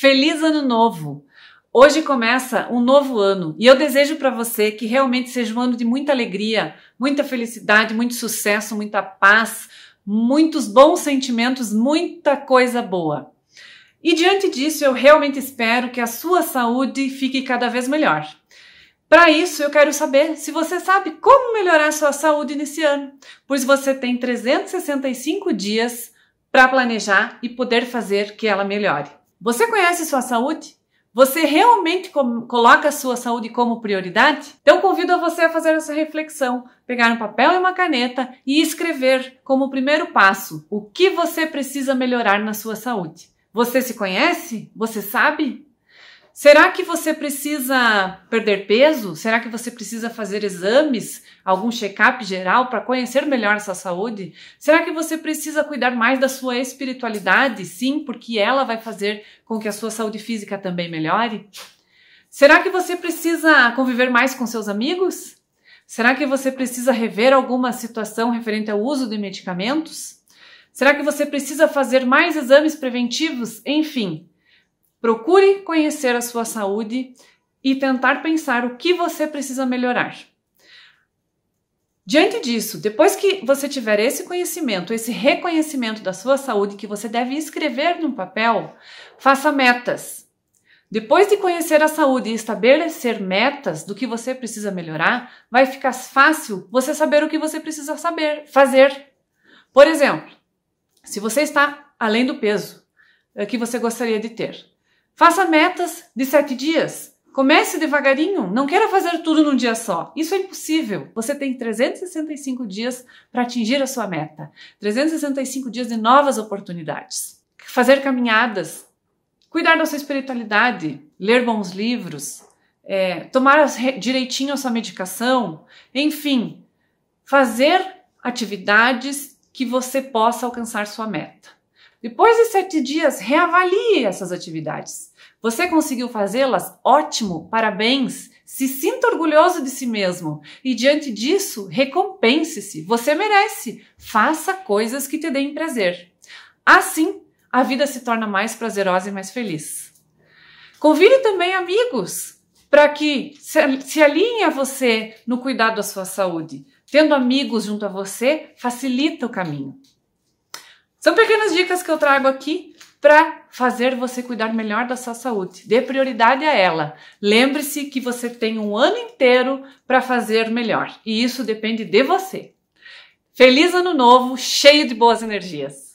Feliz Ano Novo! Hoje começa um novo ano e eu desejo para você que realmente seja um ano de muita alegria, muita felicidade, muito sucesso, muita paz, muitos bons sentimentos, muita coisa boa. E diante disso, eu realmente espero que a sua saúde fique cada vez melhor. Para isso, eu quero saber se você sabe como melhorar sua saúde nesse ano, pois você tem 365 dias para planejar e poder fazer que ela melhore. Você conhece sua saúde? Você realmente coloca a sua saúde como prioridade? Então convido a você a fazer essa reflexão, pegar um papel e uma caneta e escrever como primeiro passo o que você precisa melhorar na sua saúde. Você se conhece? Você sabe? Será que você precisa perder peso? Será que você precisa fazer exames, algum check-up geral para conhecer melhor essa saúde? Será que você precisa cuidar mais da sua espiritualidade? Sim, porque ela vai fazer com que a sua saúde física também melhore? Será que você precisa conviver mais com seus amigos? Será que você precisa rever alguma situação referente ao uso de medicamentos? Será que você precisa fazer mais exames preventivos? Enfim, Procure conhecer a sua saúde e tentar pensar o que você precisa melhorar. Diante disso, depois que você tiver esse conhecimento, esse reconhecimento da sua saúde que você deve escrever num papel, faça metas. Depois de conhecer a saúde e estabelecer metas do que você precisa melhorar, vai ficar fácil você saber o que você precisa saber fazer. Por exemplo, se você está além do peso eh, que você gostaria de ter, Faça metas de sete dias. Comece devagarinho, não queira fazer tudo num dia só. Isso é impossível. Você tem 365 dias para atingir a sua meta. 365 dias de novas oportunidades. Fazer caminhadas, cuidar da sua espiritualidade, ler bons livros, é, tomar direitinho a sua medicação, enfim, fazer atividades que você possa alcançar sua meta. Depois de sete dias, reavalie essas atividades. Você conseguiu fazê-las? Ótimo! Parabéns! Se sinta orgulhoso de si mesmo e, diante disso, recompense-se. Você merece. Faça coisas que te deem prazer. Assim, a vida se torna mais prazerosa e mais feliz. Convide também amigos para que se alinhe a você no cuidado da sua saúde. Tendo amigos junto a você, facilita o caminho. São pequenas dicas que eu trago aqui para fazer você cuidar melhor da sua saúde. Dê prioridade a ela. Lembre-se que você tem um ano inteiro para fazer melhor e isso depende de você. Feliz Ano Novo, cheio de boas energias!